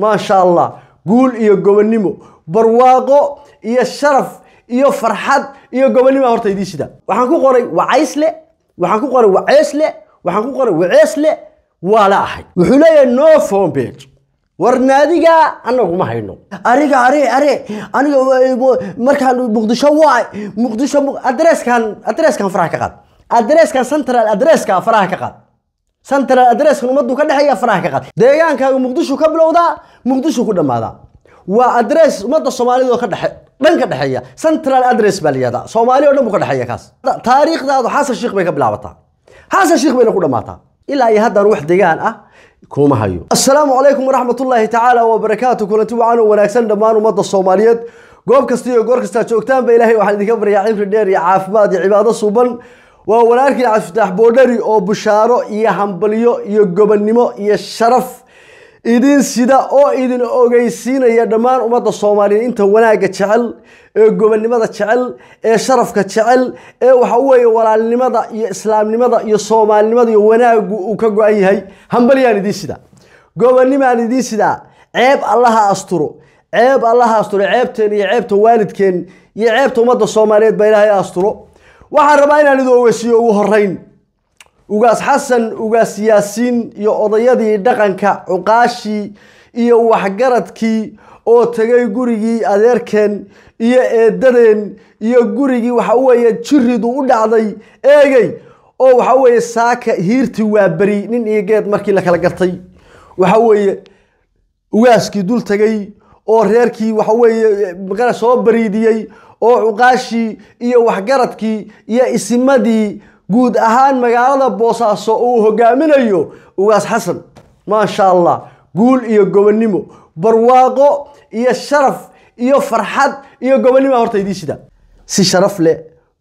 maasha allah guul iyo gobonnimo barwaaqo iyo sharaf iyo farxad iyo gobonnimo horta idiin sida waxaan ku qoray wacaysle waxaan ku qoray waceesle waxaan ku qoray waceesle waa la ahay wuxuu leeyahay no fombage warnaadigaa anaguma hayno ariga are are aniga eh, markaan muqdisho waay muqdisho adreskan adreskan faraha ka qaad adreskan central adreska faraha ka qaad central adreskan ummaddu ka dhexeeya faraha ka qaad deegaankaaga muqdisho ka bilowdaa muqdisho ku dhamaadaa waa adress ummadda soomaalida oo ka dhexe dhan ka dhexeeya central adress baa layihahdaa soomaali o dhan buu ka dhexeeya kaas taariikhdaadu xasan sheekh bay ka bilaabataa xasan sheekh bayna ku dhammaataa ilaa iyo haddaan wax degaan ah kuma hayo assalaamu calaykum waraxmat ullaahi tacaala wabarakaatu kulanti wacan oo wanaagsan dhammaan ummadda soomaaliyeed goob kasta iyo goor kastaa joogtaanba ilaahay waxaan idinka baryaa cimri dheer iyo caafimaad iyo cibaado suuban waa walaalkii cabdifataax boodhari oo bushaaro iyo hambalyo iyo gobonnimo iyo sharaf idin sida oo idin ogeysiinaya dhammaan ummadda soomaaliya inta wanaagga jecel ee gobonnimada jecel ee sharafka jecel ee waxa weeye walaalnimada iyo islaamnimada iyo soomaalinimada iyo wanaaggu uu ka go-an yahay hambalyaan idiin sidaa gobonnimaan idiin sidaa ceeb allaha asturo ceeb allaha asturo ceebteen iyo ceebta waalidkeen iyo ceebta ummadda soomaaliyeed baa ilaahay asturo waxaan rabaa inaan idin ogeysiiyo ugu horeyn ugaas xasan ugaas yaasiin iyo odayadii dhaqanka cuqaashii iyo waxgaradkii oo tegay gurigii adeerkeen iyo eeddadeen iyo gurigii waxa weeye jiridu u dhacday eegay oo waxa weeye saaka hiirtii waa beri nin iyo geed markii la kala gartay waxa weeye ugaaskii dul tegay oo reerkii waxa weeye maqana soo bariidiyey oo cuqaashii iyo waxgaradkii iyo isimadii guud ahaan magaalada boosaaso uu hogaaminayo ugaas xasan maasha allah guul iyo gobonnimo barwaaqo iyo sharaf iyo farxad iyo gobonnimo horta idiin sida si sharaf leh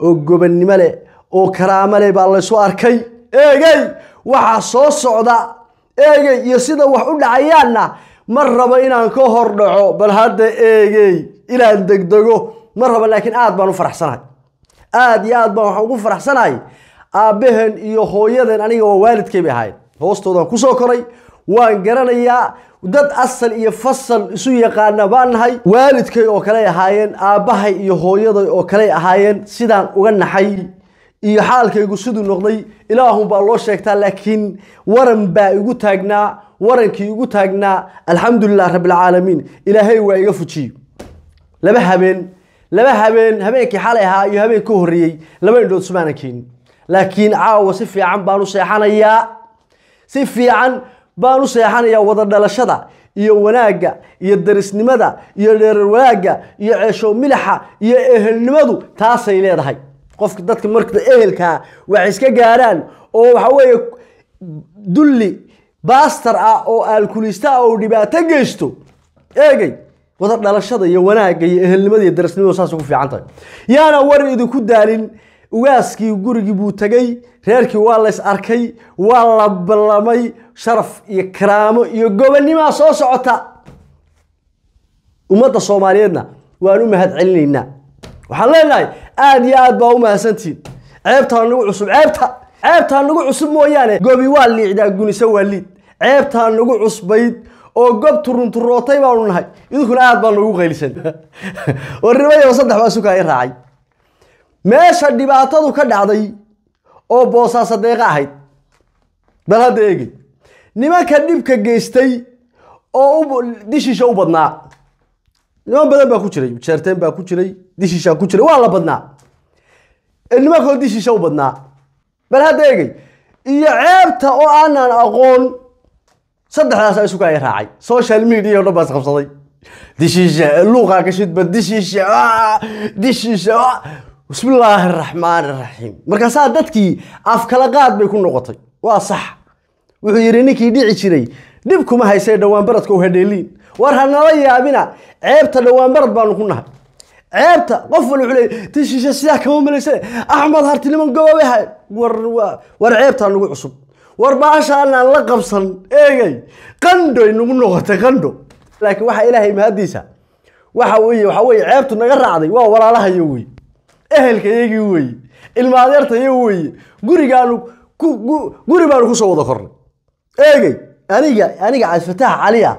oo gobonnimo leh oo karaamo leh baa laysu arkay eegey waxaa soo socda eegey iyo sida wax u dhacayaanna ma rabo inaan ka hor dhaco bal hadda eegey inaan degdego ma rabo laakiin aad baan u faraxsanahay aad iyo aad baan waxaan ugu faraxsanahay aabbaheen iyo hooyadeen aniga waa waalidkay bay ahayd hoostoodaan kusoo koray waan garanayaa dad asal iyo fasal isu yaqaana baan nahay waalidkay oo kale ahaayeen aabbahay iyo hooyaday oo kaley ahaayeen sidaan uga naxay iyo xaalkaygu siduu noqday baa loo sheegtaa laakiin waran baa igu taagnaa warankii igu taagnaa alxamdulilah rabbilcaalamiin ilaahay waa iga fujiye laba habeen laba habeen habeenkii xalay ahaa iyo habeen ka horreeyey laba indhood subaanan keenin laakiin caawa si fiican baan u seexanayaa si fiican baan u seexanayaa wada dhalashada iyo wanaagga iyo darisnimada iyo dheerar wanaagga iyo ceeshow milaxa iyo ehelnimadu taasay leedahay qofka dadka marka ehelkaa wax iska gaaraan oo waxa weeye dulli baastar ah oo aalkulista ah oo dhibaato geysto eegay wada dhalashada iyo wanaagga iyo ehelnimada iyo darisnimadu saasay ku fiican tahay yaana war idinku daalin ugaaskii gurigii buu tegey reerkii waa lays arkay waa la ballamay sharaf iyo karaamo iyo gobonnimaa soo socota ummadda soomaaliyeedna waan u mahad celinaynaa waxaan leenahay aad iyo aad baa u mahadsantihin ceebtaa nagu cusub ceebta ceebtaa nagu cusub mooyaane gobi waa liicdaa gunisa waa liid ceebtaa nagu cusbayd oo gob turunturootay baanu nahay idinkuna aad baa nagu qaylisan warnimaiyo saddex baa sukaa i raacay meesha dhibaatadu ka dhacday oo boosaa sadeeqa ahayd bal hadda eegi nimanka dhibka geystay oo dishiisha u badnaa niman badan baa ku jiray jeerteen baa ku jiray dishiishaa ku jiray waa la badnaa nimankoo dishiisha u badnaa bal hadda eegay iyo ceebta oo aanaan aqoon saddexdaasa isuga ay raacay social media o dhan baas qabsaday dishiisha luuqaa ka dishiisha dishiisha ah, bismillaahi araxmaan araxiim markaasaa dadkii afkala qaad bay ku noqotay waa sax wuxuu yidhi ninkii dhici jiray dhib kuma haysee dhowaanbaradkau hadheeliin war hanala yaabina ceebta dhowaanbarad baanu ku nahay ceebta qof wal wuxuu leey ti shishe sidaa kama malaysane axmed hartiniman gobobay hay war war ceebtaa nagu cusub war baashaanaan la qabsan eegay qandhoy nagu noqotay qandho laakiin waxaa ilaahay mahaddiisa waxa weye waxaa weye ceebtu naga raacday waa walaalahayo wey ehelka iyagii wey ilma iyagu weye gurigaanu guri baanu kusoo wada kornay eegey aniga aniga cabdifatax caliya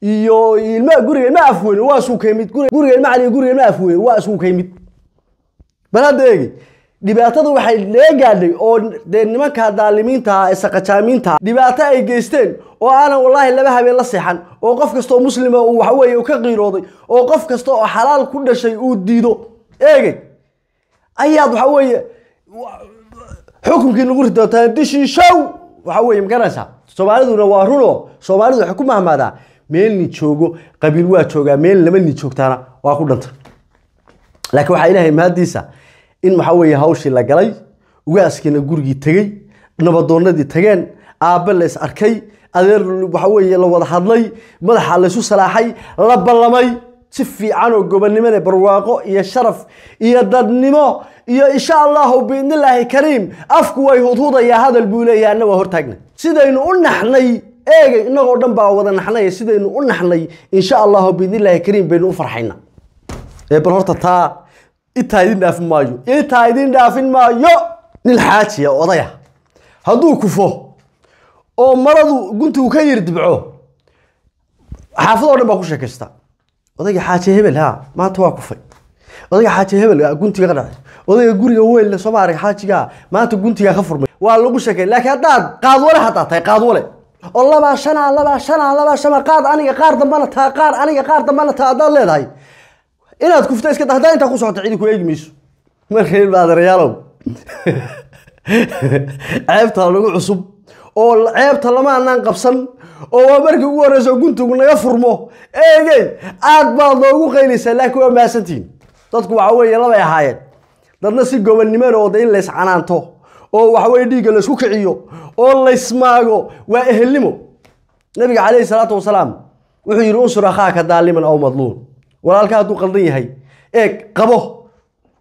iyo ilmaha guriga ilma afweyn waa isku kaymid guriga ilma caliya guriga ilma afweyn waa isku kaymid bal hadda eegey dhibaatada waxay naga gaadhay oo dee nimanka daalimiinta isaqajaamiinta dhibaato ay geysteen oo aanan wallaahi laba habeen la seexan oo qof kastaoo muslima uu waxaweye ka qiirooday oo qof kasta oo xalaal ku dhashay uu diido eegey ayaad waxa weeye xukunkii nagu ridi doontaa dishiishow waxa weye magaranaysaa soomaaliduna waa runo soomaalidu waxay ku mahmaadaa meel joogo qabiil waa joogaa meel laba ni joogtaana waa ku dhanta laakiin waxaa ilaahay mahadiisa in waxa weeye hawshii la galay ugaaskiina gurigii tegey nabadoonadii tageen aabba lays arkay adeer waxa weeye la wada hadlay madaxa laysu salaaxay la ballamay si fiicanoo oo barwaaqo iyo sharaf iyo dadnimo iyo insha allahu biidnillaahi kariim afku way hudhudayaa hadal buu leeyahay anna hortaagna sidaynu u naxnay eegay innagoo dhan baa wada naxnaya sidaynu u naxnay insha allahu biidnillaahi kariim baynu u farxayna bal horta taa itaa idin dhaafin maayo itaa idin dhaafin maayo nin xaajiya odaya hadduu kufo oo maradu guntuu ka yirdibco xaafadoo dhan baa ku sheekaysta odayga xaaji hebel ha maanta waa kufay odayga xaaji hebel guntiga ka dhacay odayga guriga weynle sooma arag xaajiga maanta guntigaa ka furmay waa lagu sheekay laakiin haddaad qaadwale haddaa tahay qaadwale oo labaa shanaa labaa shanaa labaa shanaa qaad aniga qaar dambana taa qaar aniga qaar dambana taa haddaad leedahay inaad kufta iska haddaa intaa ku socoto ciidanku eegi mayso marka adeerayaalow ceebtaa lagu cusub oo ceebta lama anaan qabsan oo waa markii ugu horreysa guntugu naga furmo eegey aad baad loogu qaylaysaa laakiin waa mahadsantihiin dadku waxa weeye labay ahaayeen dadna si gobonnimada oo in lays canaanto oo waxa dhiigga laysku kiciyo oo laysmaago waa ehelnimo nebiga calayhi salaatu wasalaam wuxuu yidhi unsur akhaaka daaliman aw madluun walaalka hadduu qaldan yahay eeg qabo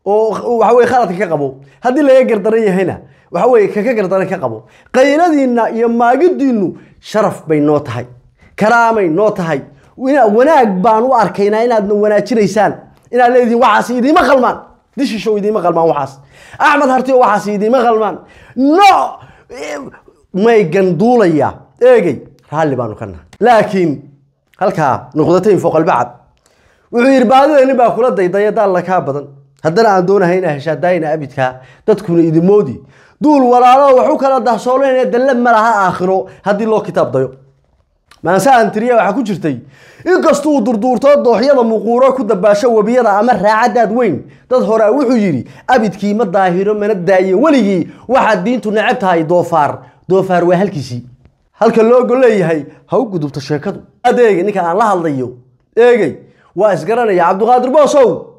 oo waxa weye khaladka ka qabo haddii laga gardaran yahayna waxa weye kaka gardaran ka qabo qayladiinna iyo maagidiinnu sharaf bay noo tahay karaamay noo tahay wanaag baan u arkaynaa inaadna wanaajinaysaan inaad leedihin waxaas idiima qalmaan dishishow idiima qalmaan waxaas axmed hartiyo waxaas idiima qalmaan no may ganduulaya eegay raalli baanu ka nahay laakiin halkaa nuqdatayn fooq wuxuu yidhi baadideeni baa kula daydaya daalla kaa badan haddana aan doonahay inaa heshaa daayina abidka dadkuna idimoodi duul walaalo wax u kala dahsoolana dalle ma laha aakhiro haddii loo kitaab dayo maanse aan waxaa ku jirtay inkasta durduurto dooxyada muquuro ku dabaasho webiyada ama raacadaad weyn dad horea wuxuu yidhi abidkii ma daahiro mana daaye weligii waxaad diintu necab tahay doofaar doofaar waa halkiisii halka loo leeyahay ha u gudubto sheekadu adeega ninka aan la hadlayo eegey waa isgaranaya cabdiqaadir boosow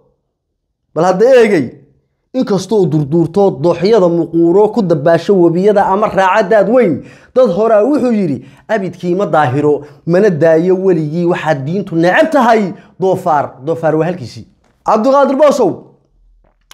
bal hadda eegay inkastoo durduurtood dooxyada muquuro ku dabaasho webiyada ama raacadaad weyn dad horaa wuxuu yidhi abidkii ma daahiro mana daayo weligii waxaad diintu necab tahay doofaar doofaar waa halkiisii cabdiqaadir boosow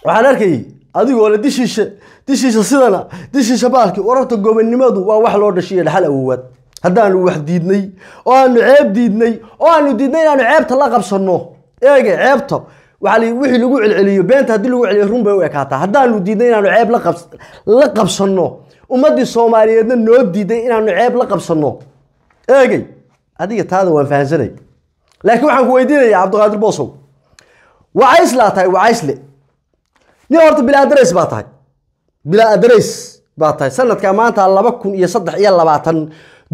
waxaan arkayay adigoo le dishiisha dishiisha sidana dishiisha baalki wararta gobonnimadu waa wax loo dhashiya dhaxal awoowaad haddaanu wax diidnay oo aanu ceeb diidnay oo aanu diidnay inaanu ceebta la qabsanno eege ceebta waaa wixii lagu celceliyo beenta haddii lagu celiyo run bay u ekaataa haddaanu diidnay inaanu ceeb la qabsanno ummaddii soomaaliyeedna noo diiday inaanu ceeb la qabsanno eegey adiga taada waan fahansanay laakiin waxaan ku weydiinayaa cabdiqaadir boosow wacaysla tahay wacaysle nin horta bilaa adres baa tahay bilaa adres baa tahay sanadka maanta laba kun iyo saddex iyo labaatan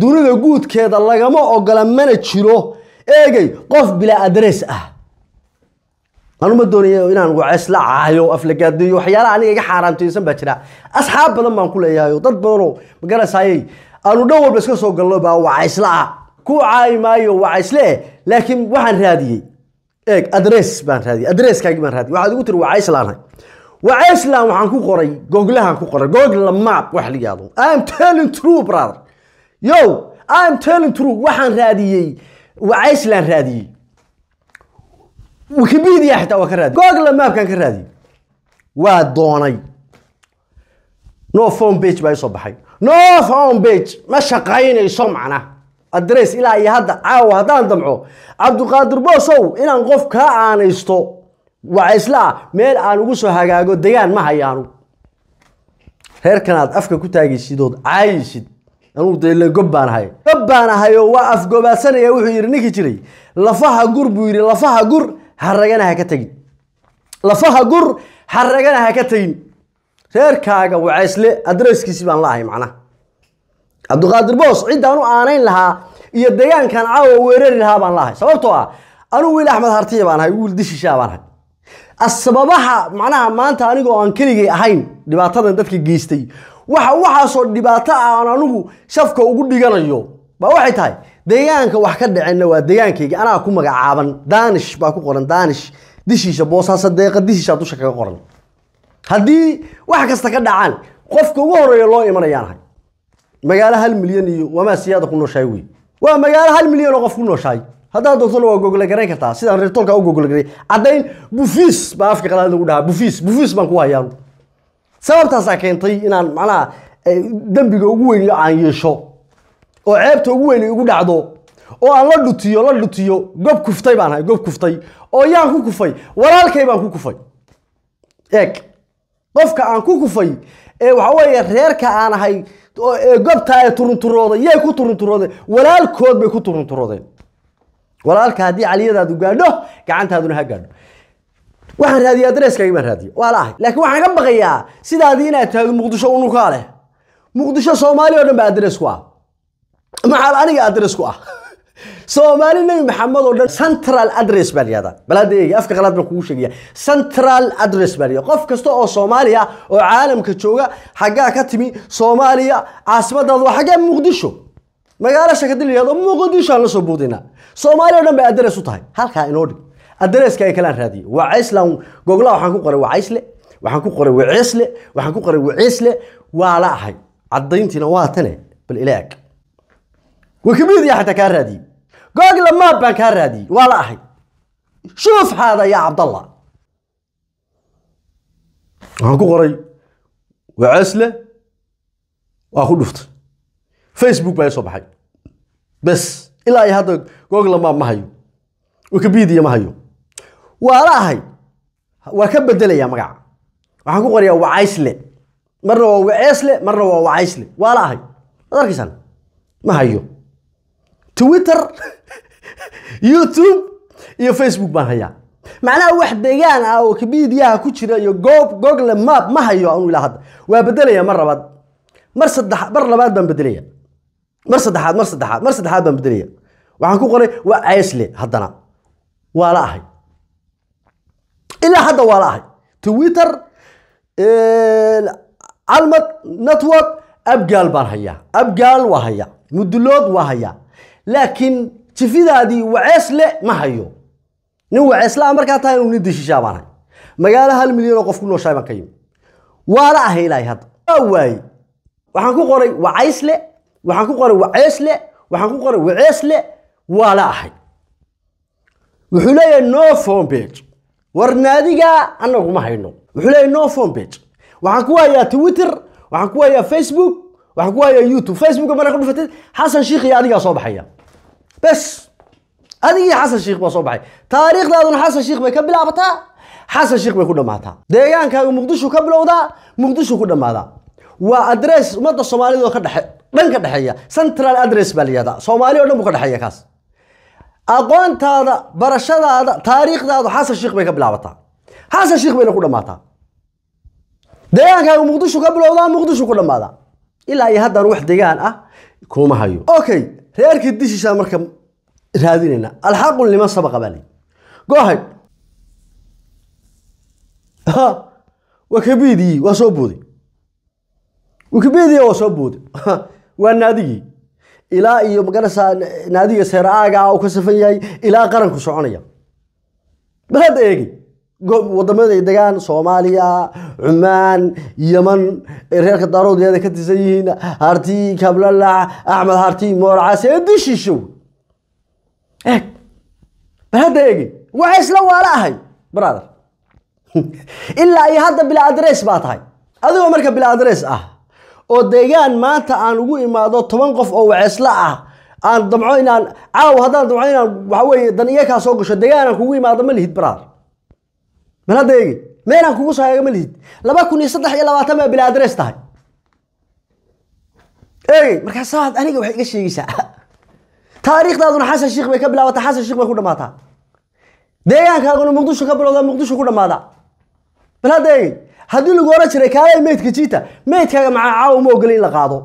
dunida guudkeeda lagama ogola mana jiro eegey qof bila adres ah anuma doonay inaan waces la caayo aflagaadiyo waxyaalaha aniga iga xaaraantaysan baa jira asxaab badan baan ku leeyahayo dad badanoo magarasayey aanu dhow walba iska soo galno baa wacaysla ah ku caayi maayo wacaysle laakiin waxaan raadiyey eeg adres baan raadiyey adreeskaagi baan raadiyey waxaad igu tiri wacayslaan wacayslan waxaan ku qoray googlahan ku qoray google map wax la yihahdo I'm telling true brother yo I'm telling true waxaan raadiyey wacayslaan raadiyey wikipedia xitaa waa ka raadi google maapkan ka raadiy waa doonay north home baa isoo baxay north home ma shaqaynayso macna adress ilaa iyo hadda caawa haddaan damco cabdiqaadir boosow inaan qof kaa aanaysto waa isla ah. meel aan ugu soo hagaago degaan ma hayaanu reerkan afka ku taagaysid ood caayaysid anuu gob baan ahay gob baan ahay waa afgobaasanaya wuxuu yidhi ninkii jiray lafaha gur buu yidhi lafaha gur haragana ha ka tegin lafaha gur haragana ha ka tegin reerkaaga wacaysle adresskiisii baan laahay macnaha cabdiqaadir boos ciddaan u aanayn lahaa iyo deegaankan caawa weerari lahaa baan laahay sababtoo ah anugu wiil axmed hartiya baan ahay wiil dishishaa baan ahay asbabaha macnaha maanta aniga aan keligay ahayn dhibaatadan dadka geystay waxa waxaasoo dhibaato aan anigu shafka ugu dhiganayo ba waxay tahay deegaanka wax ka dhaceena waa deegaankayga anaa ku magacaaban danish baa ku qoran danish dishiisa boosaaso deeqa dishiisaa dusha kaga qoran haddii wax kasta ka dhacaan qofka ugu horeeya loo imanayaan ahay magaalo hal milyan iyo wamaa siyaada ku nooshahay wey waa magaalo hal milyan oo qof ku nooshahay haddaad doogtona waa gogla garayn kartaa sidaan reertoolka u gogla garay caddayn bufiis baa afka qalaad lagu dhahaa bufiis bufiis baan ku hayaan sababtaasaa keentay inaan macnaha eh, dembiga ugu weyn aan yeesho oo ceebta ugu weyni igu dhacdo oo aan la dhutiyo la dhutiyo gob kuftay baan ahay gob kuftay oo yaan ku kufay walaalkay baan ku kufay eeg qofka aan ku kufay ee waxa weeye reerka aan ahay ee gobtaa ee turunturooday yay ku turunturoodeen walaalkood bay ku turunturoodeen walaalka haddii caliyadaadu gaadho gacantaaduna ha gaadho waxaan raadiyey adresskaagii baan raadiyey waa la ahay laakiin waxaan ka baqayaa sidaadii inaad tahdo muqdisho unukaa leh muqdisho soomaali oo dhan baa adres ku ah maxaal aniga adressku ah soomaali nebi maxamed oo dhan central address baan yihahdaa bal afka qalaad baan kugu sheegaya central address baan yihahda qof kasta oo soomaaliya oo caalamka jooga xaggaa ka timi soomaaliya caasimaddaadu waa xaggaa muqdisho magaalo shakadil yihahdo muqdisho la soo buudinaa soomaaliya oo dhan bay address u tahay halkaa inoo dhig adresska ay kalaan raadiyey waa cislan goglaha waxaan ku qoray waa cisle waxaan ku qoray wacisle waxaan ku qoray wacisle waa la ahay caddayntiina waa tane bal ilaag wikimedia xataa kaa raadiyey google maab baan kaa raadiyey waa la ahay shuuf xaada yaa cabdallah waxaan ku qoray waa cosle waa ku dhuftay facebook baa ii soo baxay bes ilaa iyo hadda google maab ma hayo wikimedia ma hayo waa la ahay waa ka bedelayaa magaca waxaan ku qorayaa wacaysle marna waa waceesle marna waa wacaysle waa la ahay ad arkaysaan ma hayo twitter youtube iyo facebook baan hayaa macnaha wax degaan ah oo kamidiyaha ku jira iyo goob google map ma hayo anuu ilaa hadda waa bedelaya mar labaad mar saddex mar labaad baan bedelaya mar saddexaad mar saddexaad mar saddexaad baan bedelaya waxaan ku qoray waa aisle haddana waa la ahay ilaa hadda waa la ahay twitter calmad eh, network abgaal baan hayaa abgaal waa hayaa mudulood waa hayaa laakiin jifidaadii wacees ma hayo nin waceeslaa ah markaa tahay inuu nin dishishaa baan magaalo hal milyanoo qof ku nooshahay baan ka yimi waana ahay ilaahay hadda waa waaye waxaan ku qoray wacaysle waxaan ku qoray waceesle waxaan ku qoray waceesle waa ahay wuxuu leeyahay no fombage warnaadigaa annaga kuma hayno wuxuu leeyahay no fombage waxaan ku hayaa twitter waxaan ku hayaa facebook waxaan ku hayaa youtube facebook marka ku dhufatay xasan shiikh adigaa soo baxaya bes adigii xasan sheikh baa soo baxay taariikhdaaduna xasan sheikh bay ka bilaabataa xasan sheikh bay ku dhammaataa deegaankaagu muqdishu ka bilowdaa muqdishu ku dhammaadaa waa adress ummadda soomaalida oo ka dhexe dhan ka dhexeeya central adress baa la yihahdaa soomaali o dhan buu ka dhexeeya kaas aqoontaada barashadaada taariikhdaadu xasan sheikh bay ka bilaabataa xasan sheikh bayna ku dhammaataa deegaankaagu muqdishu ka bilowdaa muqdishu ku dhammaadaa ilaa iyo haddaan wax degaan ah kuma hayo okay reerkii dishiisaan marka raadinayna alxaqu liman sabaqa baa lii gohad wikipediyi waa soo buuday wikipedia waa soo buuday waa naadigii ilaa iyo magarasa naadiga seeraaga uu ka safan yahay ilaa qaranku soconaya bal hadda eegi wadamaday degaan soomaaliya cumaan yeman reerka daarood ka tirsan yihiin harti kablalax axmed harti moorcaas ee dishiishow eeg bal hadda eegi waxay isla waalo ahay brother ilaa iyo hadda bila adress baa tahay adigoo marka bila adress ah oo deegaan maanta aan ugu imaado toban qof oo waceesla ah aan damco inaan caaw haddaan damco inaan waxaa weeye dan kaa soo gasho deegaan aan kugu imaado ma lihid brother bal hadda eegi meel kugu soo hagagama lihid laba kun iyo saddex iyo labaatan baa bila adres tahay eegi markaas saad aniga waxay iga sheegaysaa taariikhdaaduna xasan shiikh bay ka bilaabataa xasan shiikh bay ku dhammaataa deegaankaaguna muqdisho ka bilowdaa muqdisho ku dhammaadaa bal haddii lagu oran jiray kaalay meydka jiita meydkaaga macaacaawo ma ogolin in la qaado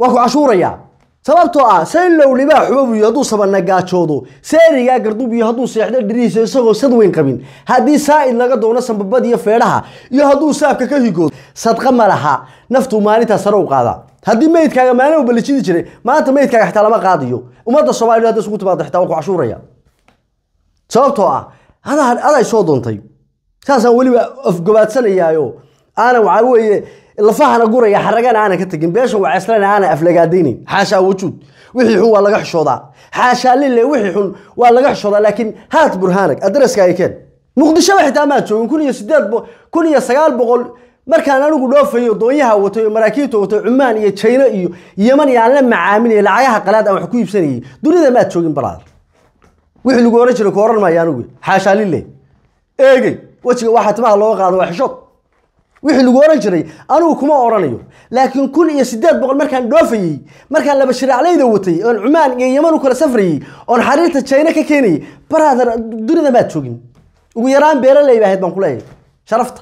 waa ku cashuurayaa sababtoo ah saylow libaa xubabiyo hadduu sabana gaajoodo seerigaa gardubiyo hadduu seexdo dhirihiisa isagoo sad weyn qabin haddii saa'id laga doono sambabad iyo feedhaha iyo hadduu saabka ka higoodo sadqa ma laha naftuu maalintaa sare u qaadaa haddii maydkaaga maalin balijidi jiray maanta maydkaaga xitaa lama qaadiyo ummadda soomaliya hadday isugu timaado xitaa waa ku cashuuraya sababtoo ah adaa aday soo doontay saasaan weliba afgobaadsanayaayo aana waxaa weeye lafahana guraya xaragana aanan ka tegin beeshan waceeslana aanan aflagaadaynayn xaashaa wujuud wixii xun waa laga xishoodaa xaashaa lille wixii xun waa laga xishoodaa laakiin haat burhaanag adreska ay keen muqdishoba xitaa maa joogin kun iyo sideed kun iyo sagaal boqol markaan anigu dhoofayo doonyaha watay oo maraakiibta watay cumaan iyo jayno iyo yeman iyo la macaamilaya lacagaha qalaad aan wax ku iibsanayay dunida maad joogin balaad wixii lagu oran jiray ku oran maayo anigu xaashaa lille eegey wejiga waxaa timaha looga qaado waa xishood wixii lagu oran jiray anigu kuma oranayo laakiin kun iyo sideed boqol markaan dhoofayey markaan laba shiraaclayda watay oon cumaan iyo yaman u kala safrayey oon xariirta jayna ka keenayay baraadar dunida maad joogin ugu yaraan beeraley ba ahayd baan kuleeyahay sharafta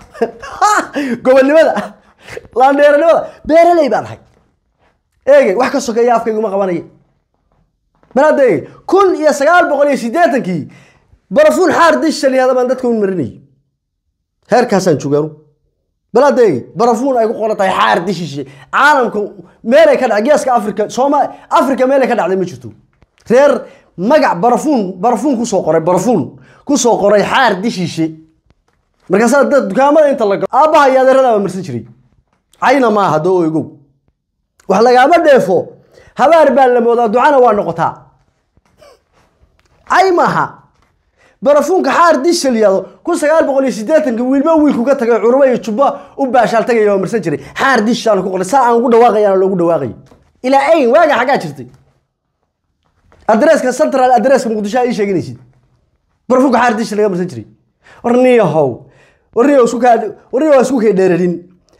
gobolnimada laandheeranimada beeraley baan ahay eege wax ka sokeeya afkayga qabanaya baraadeg kun iyo sagaal boqol iyo siddeetankii barafuun xaar dishaliyaada baan dadka u marinayay heerkaasaan joogaanu baladeegi barafuun ay ku qoran tahay xaar dishishe caalamku meelay ka dhacday geeska africa sooma africa meelay ka dhacday ma jirto reer magac barafuun barafuun kusoo qoray barafuun soo qoray xaar dishishe markaasaa dad dukaamada inta la galo aabbaha iyo adeeradaaba marsan jiray cayna maaha doo ogow wax lagaama dheefo habaar baa la moodaa ducana waa noqotaa cay maaha barafuunka xaar disha layado kun sagaal boqol iyo sideetanka wiilba wiilkuga tagay curmo iyo jubba u baashaal tagaya oo marsan jiray xaar dishaana ku qoray saa aan ugu dhawaaqayaana loogu dhawaaqayo ilaa ayn waaga xaggaa jirtay adreeska central adreeska muqdisho ii sheeganaysid barafuunka xaar disha laga marsan jiray war niyahow warniyahow isku kaa isku kay dheerarin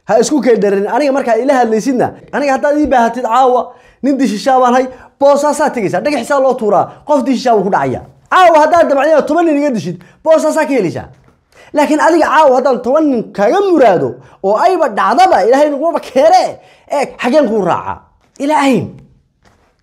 ha isku kay dheerarin aniga markaa ila hadlaysidna aniga haddaad ii baahatid caawa nin dishishaabaan hay boosaasaa tegaysaa dhagaxisaa loo tuuraa qof dishishaaba ku dhacaya caawa haddaad dabacdeeda toban nin iga dishid boostaasaa ka helaysaa laakiin adiga caawa haddaan toban nin kaga muraado oo ayba dhacdaba ilaahay nagumaba keene eeg xageen kuu raacaa ilaahayn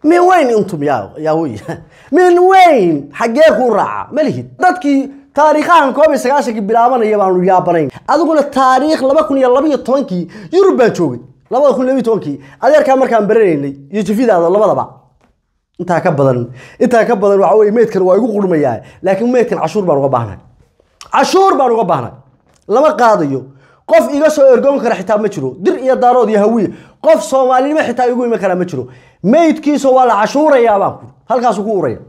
min weyn intum yyaawey min weyn xaggee kuu raaca ma lihid dadkii taariikhahan koob iyo sagaahankii bilaabanaya baanu yaabanayn adiguna taariikh laba kun iyo labaiyo tobankii yurub baan joogay labada kun iyo labiyo tobankii adeerkaa markaan baranaynay iyo jifidaada labadaba intaa ka badan intaa ka badan waxa wey meydkan waa igu qurmayaa laakiin meydkan cashuur baan uga baahnay cashuur baan uga baahnay lama qaadayo qof iga soo ergoon kara xitaa ma jiro dir iyo daarood iyo hawiye qof soomaalinimo xitaa igu iman karaa ma jiro meydkiisa waa la cashuurayaa baan ku halkaasu ku uraya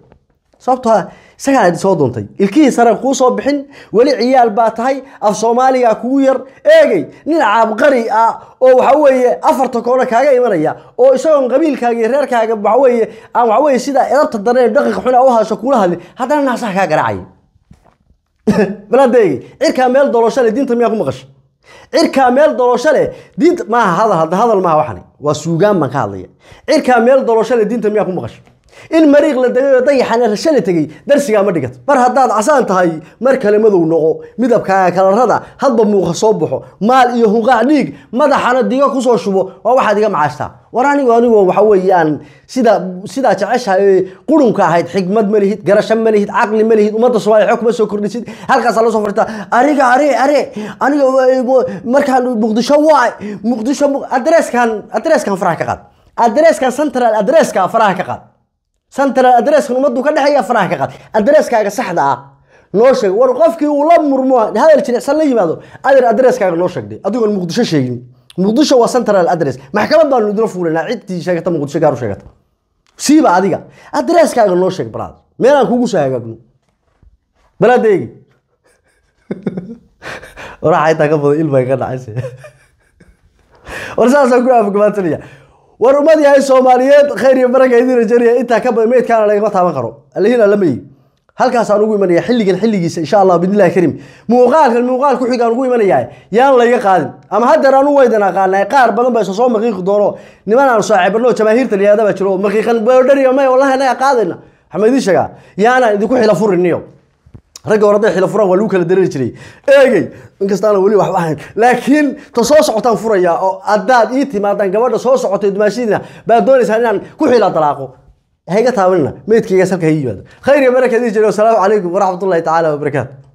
sababtoo isagaa idin soo duuntay ilkihii sareen kuu soo bixin weli ciyaal baa tahay af soomaaliga kugu yar eegey nin caabqari ah oo waxa weeye afarta koona kaaga imanaya oo isagoon qabiilkaaga iyo reerkaaga waxaweye aan waxaweye sidaa erabta dareen dhaqiqa xuna ah u haasho kuula hadlin haddana naasaha kaa garaacaya balaadeegi cirkaa meel doloosho leh diinta miyaa ku maqasha cirkaa meel doloosho leh diinta maaha hadal hadal maaha waxani waa suugaan baan ka hadlaya cirkaa meel doloosho leh diinta miyaa ku maqasha in mariiq la dagay dayaxana rasho la tegey darsigaa ma dhigato mar haddaad casaan tahay mar kale madow noqo midabkaaga kalarada hadba muuqa soo baxo maal iyo hunqaac dhiig madaxana diga kusoo shubo waa waxaad iga macaashtaa war anigu anigu waxa weeyaan sida sidaa jeceshahay qurunka ahayd xigmad ma garasho ma lihid caqli ma lihid ummadda soomaaliya xog ma soo kordhisid halkaasaa la soo furtaa ariga are are aniga markaan muqdisho waay muqdisho adreeskan adreeskan faraha ka qaad adreeskan central adreeska faraha ka qaad central adresska ummaddu ka dhexeeya faraha ka qaad adreskaaga saxda ah noo sheeg war qofkii uu la murmo hadal jinicsan la yimaado adeer adresskaaga noo sheegday adigoon muqdisho sheegin muqdisho waa central adress maxkamad baanu idinla fuulanaa ciddii sheegata muqdisho gaaru sheegata siiba adiga adresskaaga noo sheeg baraad meel kugu soo hagaagno baraad waraxa intaa ka badan ilbay ka dhacayse war saasaan ku aafagamaadsanaya war ummadiyahay soomaaliyeed khayr iyo baraga idin rajaniya intaa ka badan meydkaana lagama taaban karo alihina la meyi halkaasaan ugu imanaya xilligan xilligiisa insha allah bidnillahi kariim muuqaalkan muuqaal ku xigaan ugu imanaya yaan layga qaadin ama haddar anu waydan aqaanay qaar badan baa soo maqiiqi doono nimanaan saaciibano jamaahiirta liyaada baa jiro maqiiqan boodhariya may wallahi qaadayna waxaan sheegaa yaana idinku xila furiniyo ragga hore hadday xilo furaan waa lagu kala dareeri jiray eegey inkasta aanan weli waxba ahayn laakiin ta soo socotaan furayaa oo haddaad ii timaadaan gabadha soo socotay dumaashidiina baad doonaysaa inaan ku xila dalaaqo hayga taabanina meydkaygaas halka ii yimaada khayr iyo barakaad ii jiray wasalaamu calaykum waraxmatullahi tacaala wabarakaatu